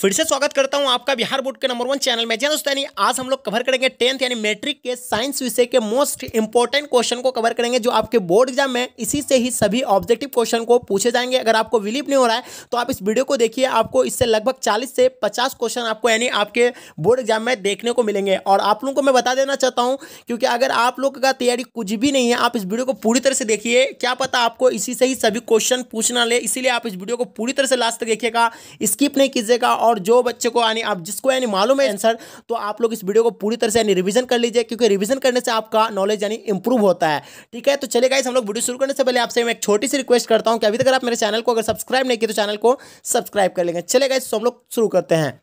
फिर से स्वागत करता हूं आपका बिहार बोर्ड के नंबर वन चैनल में जी दोस्तों आज हम लोग कवर करेंगे टेंथ यानी मैट्रिक के साइंस विषय के मोस्ट इंपॉर्टेंट क्वेश्चन को कवर करेंगे जो आपके बोर्ड एग्जाम में इसी से ही सभी ऑब्जेक्टिव क्वेश्चन को पूछे जाएंगे अगर आपको बिलीव नहीं हो रहा है तो आप इस वीडियो को देखिए आपको इससे लगभग चालीस से पचास क्वेश्चन आपको यानी आपके बोर्ड एग्जाम में देखने को मिलेंगे और आप लोगों को मैं बता देना चाहता हूँ क्योंकि अगर आप लोग का तैयारी कुछ भी नहीं है आप इस वीडियो को पूरी तरह से देखिए क्या पता आपको इसी से ही सभी क्वेश्चन पूछना ले इसीलिए आप इस वीडियो को पूरी तरह से लास्ट तक देखिएगा स्किप नहीं कीजिएगा और और जो बच्चे को यानी आप जिसको यानी मालूम है आंसर तो आप लोग इस वीडियो को पूरी तरह से यानी रिविजन कर लीजिए क्योंकि रिविजन करने से आपका नॉलेज यानी इंप्रूव होता है ठीक है तो चले गाइस हम लोग वीडियो शुरू करने से पहले आपसे मैं एक छोटी सी रिक्वेस्ट करता हूँ कि अभी तक आप मेरे चैनल को अगर सब्सक्राइब नहीं किया तो चैनल को सब्सक्राइब कर लेंगे चले गाइस तो हम लोग शुरू करते हैं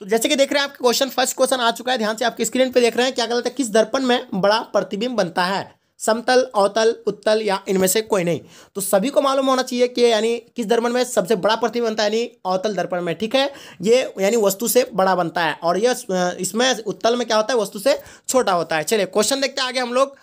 तो जैसे कि देख रहे हैं आपके क्वेश्चन फर्स्ट क्वेश्चन आ चुका है ध्यान से आपके स्क्रीन पे देख रहे हैं क्या गलत है किस दर्पण में बड़ा प्रतिबिंब बनता है समतल अवतल उत्तल या इनमें से कोई नहीं तो सभी को मालूम होना चाहिए कि यानी किस दर्पण में सबसे बड़ा प्रतिबिंब बनता है यानी अवतल दर्पण में ठीक है ये यानी वस्तु से बड़ा बनता है और यह इसमें उत्तल में क्या होता है वस्तु से छोटा होता है चलिए क्वेश्चन देखते आगे हम लोग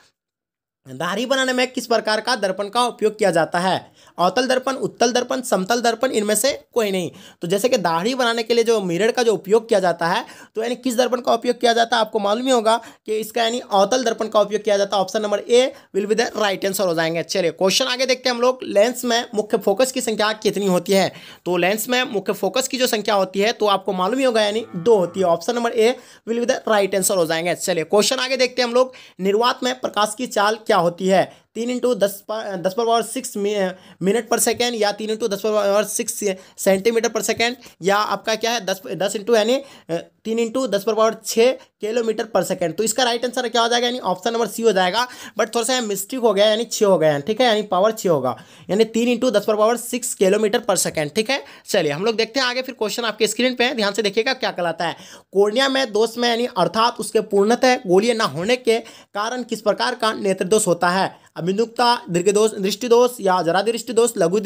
दाढ़ी बनाने में किस प्रकार का दर्पण का उपयोग किया जाता है अवतल दर्पण उत्तल दर्पण समतल दर्पण इनमें से कोई नहीं तो जैसे कि दाढ़ी बनाने के लिए जो मिरर का जो उपयोग किया जाता है तो यानी किस दर्पण का उपयोग किया जाता है आपको मालूम ही होगा कि इसका यानी अवतल दर्पण का उपयोग किया जाता है option number A will be the right answer हो जाएंगे चलिए क्वेश्चन आगे देखते हैं हम लोग लेंस में मुख्य फोकस की संख्या कितनी होती है तो लेंस में मुख्य फोकस की जो संख्या होती है तो आपको मालूम ही होगा यानी दो होती है option number A will be the right answer हो जाएंगे चलिए क्वेश्चन आगे देखते हैं हम लोग निर्वात में प्रकाश की चाल क्या होती है तीन इंटू दस पर दस पर पावर सिक्स मिनट पर सेकेंड या तीन इंटू दस पर पावर सिक्स सेंटीमीटर पर सेकेंड या आपका क्या है दस दस इंटू यानी तीन इंटू दस पर पावर छः किलोमीटर पर सेकेंड तो इसका राइट आंसर क्या हो जाएगा यानी ऑप्शन नंबर सी हो जाएगा बट थोड़ा सा मिस्टेक हो गया यानी छः हो गया ठीक है यानी पावर छः होगा यानी तीन इंटू दस पर पावर सिक्स किलोमीटर पर सेकेंड ठीक है चलिए हम लोग देखते हैं आगे फिर क्वेश्चन आपके स्क्रीन पर है ध्यान से देखिएगा क्या कहलाता है कोर्निया में दोष में यानी अर्थात उसके पूर्णतः गोलियाँ ना होने के कारण किस प्रकार का नेत्रदोष होता है अभिनुक्ता दीर्घ दोष दृष्टि दोष या जरा दृष्टि दोष लघु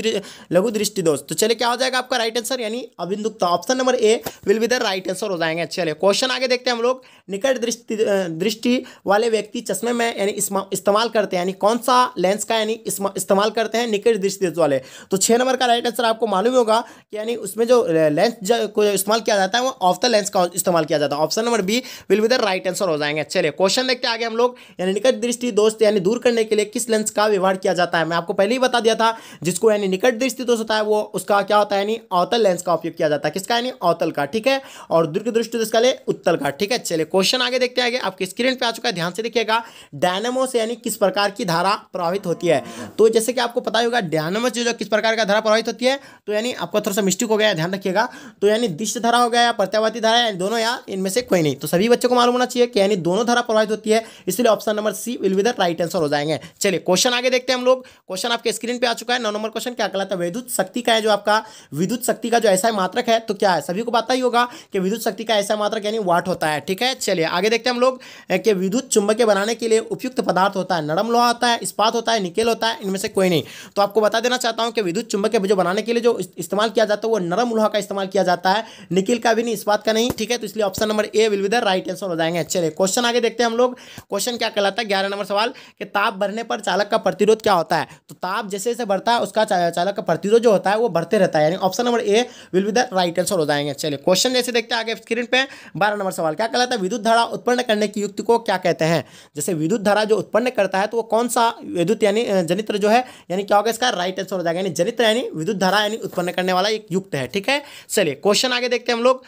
लघु दृष्टि दोष तो चलिए क्या हो जाएगा आपका राइट आंसर यानी अभिनुक्ता option number A will be the right answer हो जाएंगे चलिए क्वेश्चन आगे देखते हैं हम लोग निकट दृष्टि दृष्टि वाले व्यक्ति चश्मे में यानी इस्तेमाल करते हैं यानी कौन सा लेंस का यानी इस्तेमाल करते हैं निकट दृष्टि वाले तो छः नंबर का राइट आंसर आपको मालूम होगा कि यानी उसमें जो लेंस को इस्तेमाल किया जाता है वो ऑफ द लेंस का इस्तेमाल किया जाता है option number B will be the right answer हो जाएंगे चलिए क्वेश्चन देखते आगे हम लोग यानी निकट दृष्टि दोस्त यानी दूर करने के लिए किस किस लेंस का व्यवहार किया जाता है मैं आपको पहले ही बता दिया था जिसको यानी निकट दृष्टि दोष होता है वो उसका क्या होता है यानी अवतल लेंस का उपयोग किया जाता है किसका यानी अवतल का ठीक है और दुर्ग दृष्टि दोष का ले उत्तल का ठीक है चले क्वेश्चन आगे देखते आगे आपके स्क्रीन पर आ चुका है ध्यान से देखिएगा डायनामो से यानी किस प्रकार की धारा प्रभावित होती है तो जैसे कि आपको पता होगा से जो किस प्रकार का धारा प्रभावित होती है तो यानी आपका थोड़ा सा मिस्टेक हो गया ध्यान रखिएगा तो यानी दिष्ट धारा हो गया या प्रत्यावादी धारा यानी दोनों या इनमें से कोई नहीं तो सभी बच्चों को मालूम होना चाहिए कि यानी दोनों धारा प्रभावित होती है इसलिए option number C will be the right answer हो जाएंगे चलिए क्वेश्चन आगे देखते हैं हम लोग क्वेश्चन आपके स्क्रीन पे आ चुका है नौ नंबर क्वेश्चन क्या कहलाता है विद्युत शक्ति का है जो आपका विद्युत शक्ति का जो ऐसा मात्रक है तो क्या है सभी को पता ही होगा कि विद्युत शक्ति का ऐसा मात्रक यानी वाट होता है ठीक है चलिए आगे देखते हैं हम लोग कि विद्युत चुंबकीय बनाने के लिए उपयुक्त पदार्थ होता है नरम लोहा होता है इस्पात होता है निकेल होता है इनमें से कोई नहीं तो आपको बता देना चाहता हूँ कि विद्युत चुंबक जो बनाने के लिए जो इस्तेमाल किया जाता है वो नरम लोहा का इस्तेमाल किया जाता है निकिल का भी नहीं इस्पात का नहीं ठीक है तो इसलिए option number A will be the right answer हो जाएंगे चलिए क्वेश्चन आगे देखते हैं हम लोग क्वेश्चन क्या कहलाता है ग्यारह नंबर सवाल कि ताप भरने पर पर चालक का प्रतिरोध क्या होता है तो ताप जैसे जैसे बढ़ता है उसका चालक का प्रतिरोध जो होता है वो बढ़ते रहता है यानी option number A will be the right answer हो जाएंगे चलिए क्वेश्चन जैसे देखते हैं आगे स्क्रीन पे बारह नंबर सवाल क्या कहलाता है विद्युत धारा उत्पन्न करने की युक्ति को क्या कहते हैं जैसे विद्युत धारा जो उत्पन्न करता है तो वो कौन सा विद्युत यानी जनित्र जो है यानी क्या होगा इसका राइट आंसर हो जाएगा यानी जनित्र यानी विद्युत धारा यानी उत्पन्न करने वाला एक युक्त है ठीक है चलिए क्वेश्चन आगे देखते हैं हम लोग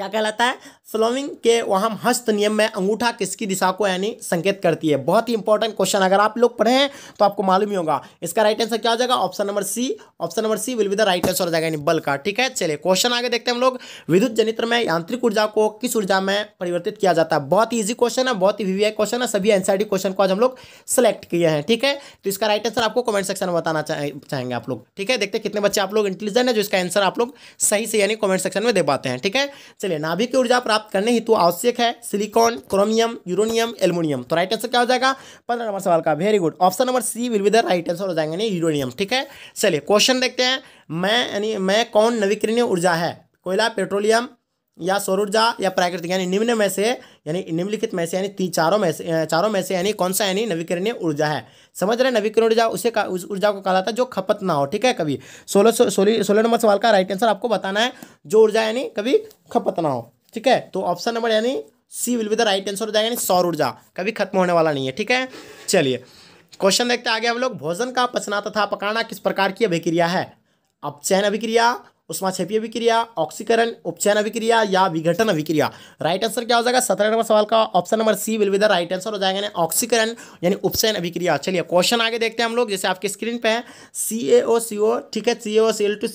क्या कहलाता है फ्लोविंग के वहां हस्त नियम में अंगूठा किसकी दिशा को यानी संकेत करती है बहुत ही इंपॉर्टेंट क्वेश्चन अगर आप लोग पढ़े हैं तो आपको मालूम ही होगा इसका राइट आंसर क्या हो जाएगा option number C option number C will be the right answer हो जाएगा यानी बल का ठीक है चलिए क्वेश्चन आगे देखते हैं हम लोग विद्युत जनित्र में यांत्रिक ऊर्जा को किस ऊर्जा में परिवर्तित किया जाता है बहुत ही ईजी क्वेश्चन है बहुत ही वीवीआई क्वेश्चन है सभी एनसीआर क्वेश्चन को आज हम लोग सेलेक्ट किए हैं ठीक है तो इसका राइट आंसर आपको कमेंट सेक्शन में बताना चाहेंगे आप लोग ठीक है देखते कितने बच्चे आप लोग इंटेलिजेंट है जो इसका आंसर आप लोग सही से यानी कमेंट सेक्शन में दे पाते हैं ठीक है चलिए लिए नाभिक ऊर्जा प्राप्त करने हेतु आवश्यक है सिलिकॉन क्रोमियम यूरोनियम एल्यूमिनियम तो राइट आंसर क्या हो जाएगा पंद्रह नंबर सवाल का very good option number C will be the right answer हो जाएंगे नहीं यूरोनियम ठीक है चलिए क्वेश्चन देखते हैं मैं यानी मैं कौन नवीकरणीय ऊर्जा है कोयला पेट्रोलियम या सौर ऊर्जा या प्राकृतिक यानी निम्न में से यानी निम्नलिखित में से यानी तीन चारों में से चारों में से यानी कौन सा यानी नवीकरणीय ऊर्जा है समझ रहे नवीकरण ऊर्जा उसे का उस ऊर्जा को कहा जाता है जो खपत ना हो ठीक है कभी सोलह सोलह सोलह नंबर सवाल का राइट आंसर आपको बताना है जो ऊर्जा यानी कभी खपत ना हो ठीक है तो ऑप्शन नंबर यानी C will be the right answer हो जाएगा यानी सौर ऊर्जा कभी खत्म होने वाला नहीं है ठीक है चलिए क्वेश्चन देखते आगे हम लोग भोजन का पचना तथा पकाना किस प्रकार की अभिक्रिया है अपचयन अभिक्रिया उष्माक्षेपीय अभिक्रिया ऑक्सीकरण उपचयन अभिक्रिया या विघटन अभिक्रिया राइट आंसर क्या हो जाएगा सत्रह नंबर सवाल का option number C will be the right answer हो जाएगा ऑक्सीकरण यानी उपचयन अभिक्रिया चलिए क्वेश्चन आगे देखते हैं हम लोग जैसे आपके स्क्रीन पे है C A O C O ठीक है C A O C L two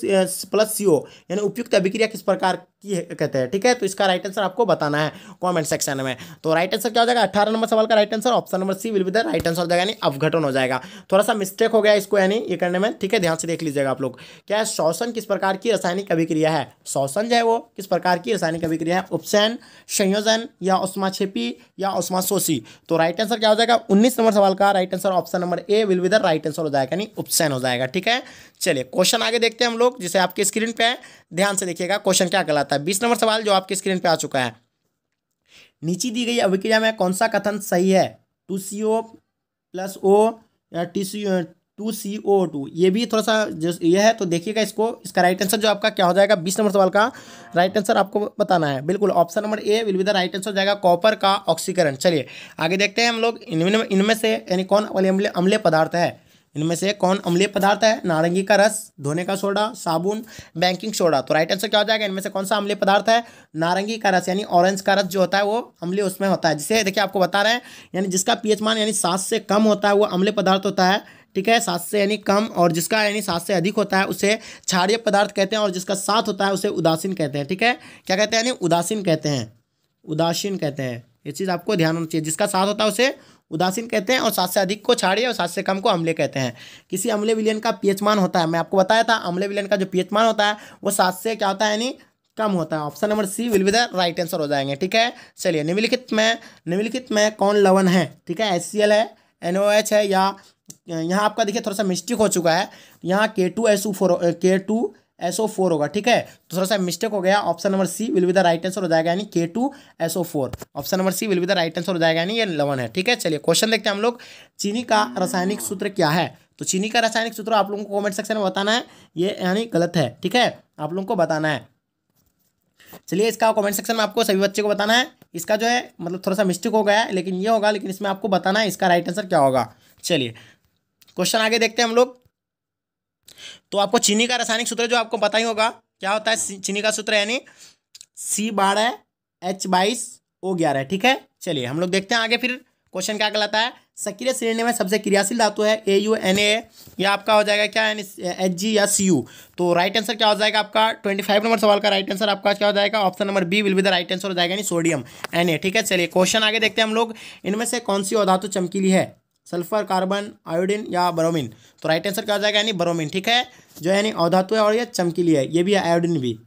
plus C O यानी उपयुक्त अभिक्रिया किस प्रकार की कहते हैं ठीक है तो इसका राइट आंसर आपको बताना है कॉमेंट सेक्शन में तो राइट आंसर क्या हो जाएगा अठारह नंबर सवाल का right answer option number C will be the right answer हो जाएगा यानी अवघटन हो जाएगा थोड़ा सा मिस्टेक हो गया इसको यानी ये करने में ठीक है ध्यान से देख लीजिएगा आप लोग क्या है किस प्रकार की रासायनिक अभिक्रिया है शोषण जो है वो किस प्रकार की रासायनिक अभिक्रिया है उपसैन संयोजन या उष्मा छेपी या उष्मा शोषी तो राइट आंसर क्या हो जाएगा उन्नीस नंबर सवाल का right answer option number A will विदर राइट आंसर हो जाएगा यानी उपसैन हो जाएगा ठीक है चलिए क्वेश्चन आगे देखते हैं हम लोग जिसे आपके स्क्रीन पर है ध्यान से देखिएगा क्वेश्चन क्या कहलाता है बीस नंबर सवाल जो आपके स्क्रीन पर आ चुका है नीचे दी गई अभिक्रिया में कौन सा कथन सही है to C O plus O या T C two C O two ये भी थोड़ा सा जो ये है तो देखिएगा इसको इसका राइट आंसर जो आपका क्या हो जाएगा बीस नंबर सवाल का राइट आंसर आपको बताना है बिल्कुल option number A will be the right answer हो जाएगा कॉपर का ऑक्सीकरण चलिए आगे देखते हैं हम लोग इनमें इनमें से यानी कौन वाले अम्ले अम्ले पदार्थ है इनमें से कौन अम्लीय पदार्थ है नारंगी का रस धोने का सोडा साबुन बैंकिंग सोडा तो राइट आंसर क्या हो जाएगा इनमें से कौन सा अम्लीय पदार्थ है नारंगी का रस यानी ऑरेंज का रस जो होता है वो अम्लीय उसमें होता है जिसे देखिए आपको बता रहे हैं यानी जिसका पीएच मान यानी सात से कम होता है वो अम्लीय पदार्थ होता है ठीक है सात से यानी कम और जिसका यानी सात से अधिक होता है उसे क्षारिय पदार्थ कहते हैं और जिसका सात होता है उसे उदासीन कहते हैं ठीक है क्या कहते हैं यानी उदासीन कहते हैं उदासीन कहते हैं ये चीज़ आपको ध्यान होना चाहिए जिसका सात होता है उसे उदासीन कहते हैं और सात से अधिक को छाड़िए और सात से कम को अम्ले कहते हैं किसी अम्ले विलियन का पीएच मान होता है मैं आपको बताया था अम्ले विलियन का जो पीएच मान होता है वो सात से क्या होता है यानी कम होता है option number C will be the right answer हो जाएंगे ठीक है चलिए निम्नलिखित में निम्नलिखित में कौन लवन है ठीक है एस है एन है या यहाँ आपका देखिए थोड़ा सा मिस्टेक हो चुका है यहाँ K two S four K two S O four होगा ठीक है तो थोड़ा सा मिस्टेक हो गया option number C will be the right answer हो जाएगा यानी K two S O four option number C will be the right answer हो जाएगा यानी ये लवन है ठीक है चलिए क्वेश्चन देखते हैं हम लोग चीनी का रासायनिक सूत्र क्या है तो चीनी का रासायनिक सूत्र आप लोगों को कॉमेंट सेक्शन में बताना है ये यानी गलत है ठीक है आप लोगों को बताना है चलिए इसका कमेंट सेक्शन में आपको सभी बच्चे को बताना है इसका जो है मतलब थोड़ा सा मिस्टेक हो गया है लेकिन ये होगा लेकिन इसमें आपको बताना है इसका राइट आंसर क्या होगा चलिए क्वेश्चन आगे देखते हैं हम लोग तो आपको चीनी का रासायनिक सूत्र जो आपको पता ही होगा क्या होता है चीनी का सूत्र यानी सी बारह एच बाईस ओ ग्यारह ठीक है चलिए हम लोग देखते हैं आगे फिर क्वेश्चन क्या कहलाता है सक्रिय श्रेणी में सबसे क्रियाशील धातु है ए यू एन ए या आपका हो जाएगा क्या एच जी या सी यू तो राइट आंसर क्या हो जाएगा आपका ट्वेंटी फाइव नंबर सवाल का राइट आंसर आपका क्या हो जाएगा option number B will be the right answer हो जाएगा यानी सोडियम एन ए ठीक है चलिए क्वेश्चन आगे देखते हैं हम लोग इनमें से कौन सी धातु चमकीली है सल्फर कार्बन आयोडीन या ब्रोमीन तो राइट आंसर क्या हो जाएगा यानी ब्रोमीन ठीक है जो यानी औधातु है और यह चमकीली है ये भी है आयोडीन भी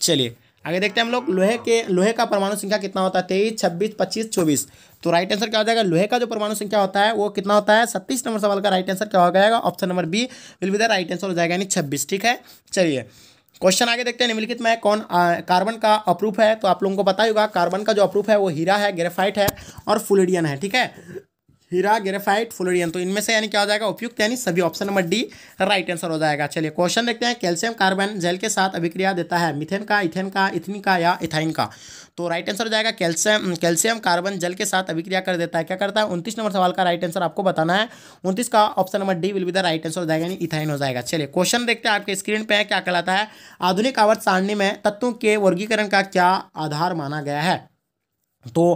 चलिए आगे देखते हैं हम लोग लोहे के लोहे का परमाणु संख्या कितना होता है तेईस छब्बीस पच्चीस चौबीस तो राइट आंसर क्या हो जाएगा लोहे का जो परमाणु संख्या होता है वो कितना होता है सत्तीस नंबर सवाल का राइट आंसर क्या हो जाएगा option number B will be the right answer हो जाएगा यानी छब्बीस ठीक है चलिए क्वेश्चन आगे देखते हैं निम्नलिखित में कौन कार्बन का अप्रूफ है तो आप लोगों को पता ही होगा कार्बन का जो अप्रूफ है वो हीरा है ग्रेफाइट है और फुलिडियन है ठीक है हीरा ग्रेफाइट फ्लोरियन तो इनमें से यानी क्या हो जाएगा उपयुक्त यानी सभी option number D right answer हो जाएगा चलिए क्वेश्चन देखते हैं कैल्शियम कार्बन जेल के साथ अभिक्रिया देता है मिथेन का इथेन का इथिन का या इथाइन का तो राइट आंसर हो जाएगा कैल्शियम कैल्शियम कार्बन जल के साथ अभिक्रिया कर देता है क्या करता है उनतीस नंबर सवाल का राइट आंसर आपको बताना है उनतीस का option number D will be the right answer हो जाएगा यानी इथाइन हो जाएगा चलिए क्वेश्चन देखते हैं आपके स्क्रीन पर क्या कहलाता है आधुनिक आवर्त सारणी में तत्वों के वर्गीकरण का क्या आधार माना गया है तो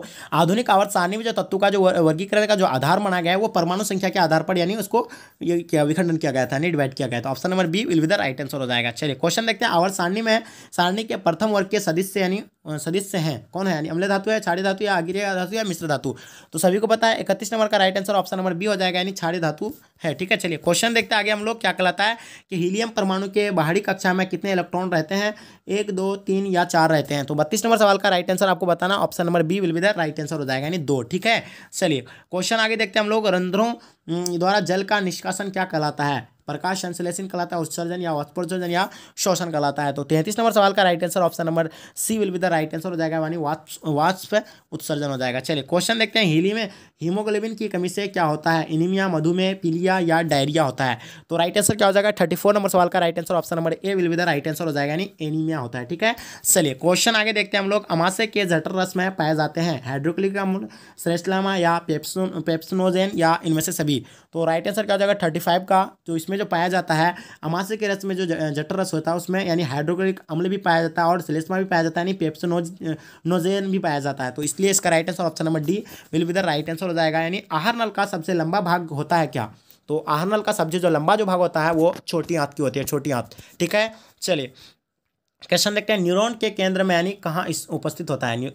आधुनिक आवर्त सारणी में जो तत्व का जो वर्गीकरण का जो आधार माना गया है वो परमाणु संख्या के आधार पर यानी उसको ये क्या विखंडन किया गया था यानी डिवाइड किया गया था ऑप्शन नंबर बी विल विदर आइटेंसर हो जाएगा चलिए क्वेश्चन देखते हैं आवर्त सारणी में सारणी के प्रथम वर्ग के सदस्य यानी सदस्य हैं कौन है यानी अम्ल धातु है छाड़ी धातु या आगिर धातु या मिश्र धातु तो सभी को पता है इकतीस नंबर का right answer option number B हो जाएगा यानी छाड़ी धातु है ठीक है चलिए क्वेश्चन देखते हैं आगे हम लोग क्या कहलाता है कि हीलियम परमाणु के बाहरी कक्षा में कितने इलेक्ट्रॉन रहते हैं एक दो तीन या चार रहते हैं तो बत्तीस नंबर सवाल का राइट आंसर आपको बताना option number B will be the right answer हो जाएगा यानी दो ठीक है चलिए क्वेश्चन आगे देखते हैं हम लोग रंध्रों हम्म, द्वारा जल का निष्कासन क्या कहलाता है प्रकाश संश्लेषण कहलाता है उत्सर्जन या वाष्पोत्सर्जन या शोषण कहलाता है तो तैंतीस नंबर सवाल का right answer option number C will be the right answer हो जाएगा यानी वाष्प उत्सर्जन हो जाएगा चलिए क्वेश्चन देखते हैं हीली में हीमोग्लोबिन की कमी से क्या होता है इनिमिया मधुमेह पीलिया या डायरिया होता है तो राइट आंसर क्या हो जाएगा थर्टी फोर नंबर सवाल का right answer option number A will be the right answer हो जाएगा यानी एनीमिया होता है ठीक है चलिए क्वेश्चन आगे देखते हैं हम लोग अमाशय के जटर रस में पाए जाते हैं हाइड्रोक्लिक अम्ल श्रेष्ठलामा या पेप्सोन या इनमें से सभी बी तो राइट आंसर क्या हो जाएगा थर्टी फाइव का जो इसमें जो पाया जाता है अमाशय के रस में जो जटर रस होता है उसमें यानी हाइड्रोक्लोरिक अम्ल भी पाया जाता है और सिलेस्मा भी पाया जाता है यानी पेप्सो नोजेन भी पाया जाता है तो इसलिए इसका right answer option number D will be the right answer हो जाएगा यानी आहार नल का सबसे लंबा भाग होता है क्या तो आहार नल का सबसे जो लंबा जो भाग होता है वो छोटी आँत की होती है छोटी आँत ठीक है चलिए क्वेश्चन देखते हैं न्यूरॉन के केंद्र में यानी कहाँ इस उपस्थित होता है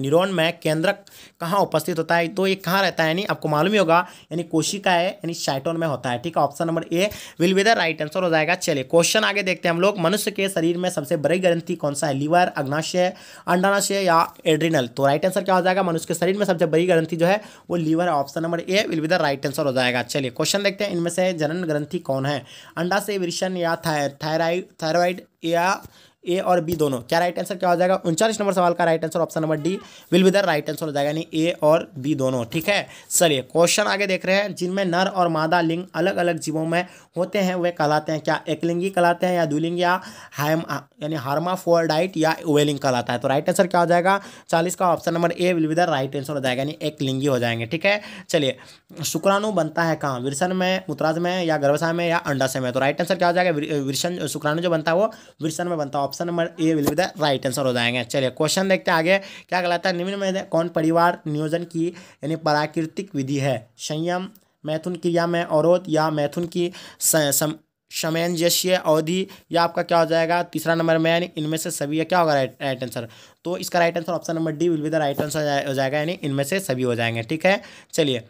न्यूरॉन में केंद्रक कहाँ उपस्थित होता है तो ये कहाँ रहता है यानी आपको मालूम ही होगा यानी कोशिका है यानी साइटोन में होता है ठीक है option number A will be the right answer हो जाएगा चलिए क्वेश्चन आगे देखते हैं हम लोग मनुष्य के शरीर में सबसे बड़ी ग्रंथि कौन सा है लीवर अग्नाशय अंडानाशय या एड्रिनल तो राइट आंसर क्या हो जाएगा मनुष्य के शरीर में सबसे बड़ी ग्रंथि जो है वो लीवर है option number A will be the right answer हो जाएगा चलिए क्वेश्चन देखते हैं इनमें से जनन ग्रंथी कौन है अंडाशय विरसन या थायराइड थायराइड या ए और बी दोनों क्या राइट आंसर क्या हो जाएगा उनचालीस नंबर सवाल का right answer option number D will be the right answer हो जाएगा यानी ए और बी दोनों ठीक है चलिए क्वेश्चन आगे देख रहे हैं जिनमें नर और मादा लिंग अलग अलग जीवों में होते हैं वे कहलाते हैं क्या एकलिंगी कहलाते हैं या दुलिंग या हाइम यानी हार्माफोरडाइट या वेलिंग कहलाता है तो राइट आंसर क्या हो जाएगा चालीस का option number A will be the right answer हो जाएगा यानी एकलिंगी हो जाएंगे ठीक है चलिए शुक्राणु बनता है कहाँ विरसन में मूत्राज में या गर्भाशय में या अंडाशय में तो राइट आंसर क्या हो जाएगा विरसन शुक्राणु जो बनता है वो विरसन में बनता है option number A will be the right answer हो जाएंगे चलिए क्वेश्चन देखते आगे क्या कहलाता है निम्न में कौन परिवार नियोजन की यानी प्राकृतिक विधि है संयम मैथुन क्रिया में अवरोध या मैथुन की सामंजस्य अवधि या आपका क्या हो जाएगा तीसरा नंबर में यानी इनमें से सभी है क्या होगा राइट राइट आंसर तो इसका right answer option number D will be the right answer हो जाएगा यानी इनमें से सभी हो जाएंगे ठीक है चलिए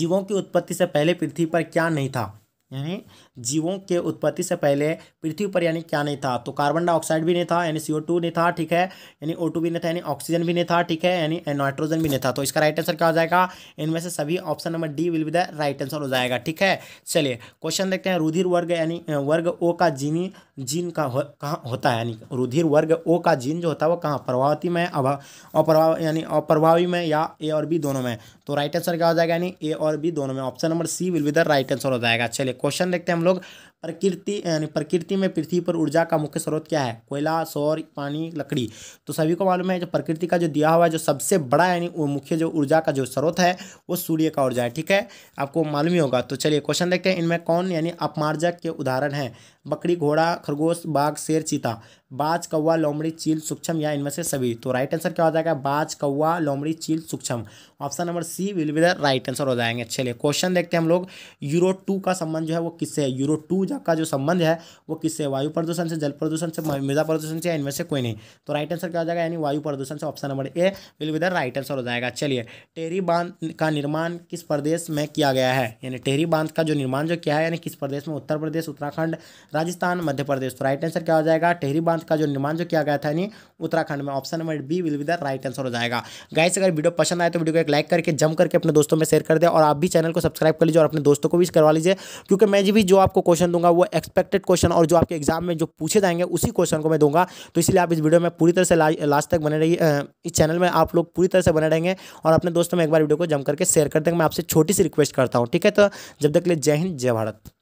जीवों की उत्पत्ति से पहले पृथ्वी पर क्या नहीं था यानी जीवों के उत्पत्ति से पहले पृथ्वी पर यानी क्या नहीं था तो कार्बन डाइऑक्साइड भी नहीं था यानी सी नहीं था ठीक है यानी ओ भी नहीं था यानी ऑक्सीजन भी नहीं था ठीक है यानी नाइट्रोजन भी नहीं था तो इसका राइट आंसर क्या हो जाएगा इनमें से सभी option number D will be the right answer हो जाएगा ठीक है चलिए क्वेश्चन देखते हैं रुधिर वर्ग यानी वर्ग ओ का जीनी जीन का हो, कहाँ होता है यानी रुधिर वर्ग ओ का जीन जो होता है वो कहाँ प्रभावती में अप्रभाव यानी अप्रभावी में या ए और बी दोनों में तो राइट आंसर क्या हो जाएगा यानी ए और बी दोनों में option number C will be the right answer हो जाएगा चलिए क्वेश्चन देखते हैं लोग प्रकृति यानी प्रकृति में पृथ्वी पर ऊर्जा का मुख्य स्रोत क्या है कोयला सौर पानी लकड़ी तो सभी को मालूम है जो प्रकृति का जो दिया हुआ है जो सबसे बड़ा यानी मुख्य जो ऊर्जा का जो स्रोत है वो सूर्य का ऊर्जा है ठीक है आपको मालूम ही होगा तो चलिए क्वेश्चन देखते हैं इनमें कौन यानी अपमार्जक के उदाहरण हैं बकरी घोड़ा खरगोश बाघ शेर चीता बाज कौवा लोमड़ी चील सूक्ष्म या इनमें से सभी तो राइट आंसर क्या हो जाएगा बाज कौवा लोमड़ी चील सूक्ष्म option number C will be the right answer हो जाएंगे चलिए क्वेश्चन देखते हैं हम लोग यूरो टू का संबंध जो है वो किससे है यूरो टू ऊर्जा का जो संबंध है वो किससे वायु प्रदूषण से जल प्रदूषण से मृदा प्रदूषण से इनमें से कोई नहीं तो राइट आंसर क्या हो जाएगा यानी वायु प्रदूषण से option number A will be the right answer हो जाएगा चलिए टेहरी बांध का निर्माण किस प्रदेश में किया गया है यानी टेहरी बांध का जो निर्माण जो किया है यानी किस प्रदेश में उत्तर प्रदेश उत्तराखंड राजस्थान मध्य प्रदेश तो राइट आंसर क्या हो जाएगा टेहरी बांध का जो निर्माण जो किया गया था यानी उत्तराखंड में option number B will be the right answer हो जाएगा गाइस अगर वीडियो पसंद आए तो वीडियो को एक लाइक करके जम करके अपने दोस्तों में शेयर कर दे और आप भी चैनल को सब्सक्राइब कर लीजिए और अपने दोस्तों को भी करवा लीजिए क्योंकि मैं जी भी जो आपको क्वेश्चन दूंगा दूंगा वो एक्सपेक्टेड क्वेश्चन और जो आपके एग्जाम में जो पूछे जाएंगे उसी क्वेश्चन को मैं दूंगा तो इसलिए आप इस वीडियो में पूरी तरह से लास्ट तक बने रहिए इस चैनल में आप लोग पूरी तरह से बने रहेंगे और अपने दोस्तों में एक बार वीडियो को जम करके शेयर कर देंगे मैं आपसे छोटी सी रिक्वेस्ट करता हूँ ठीक है तो जब तक ले जय हिंद जय भारत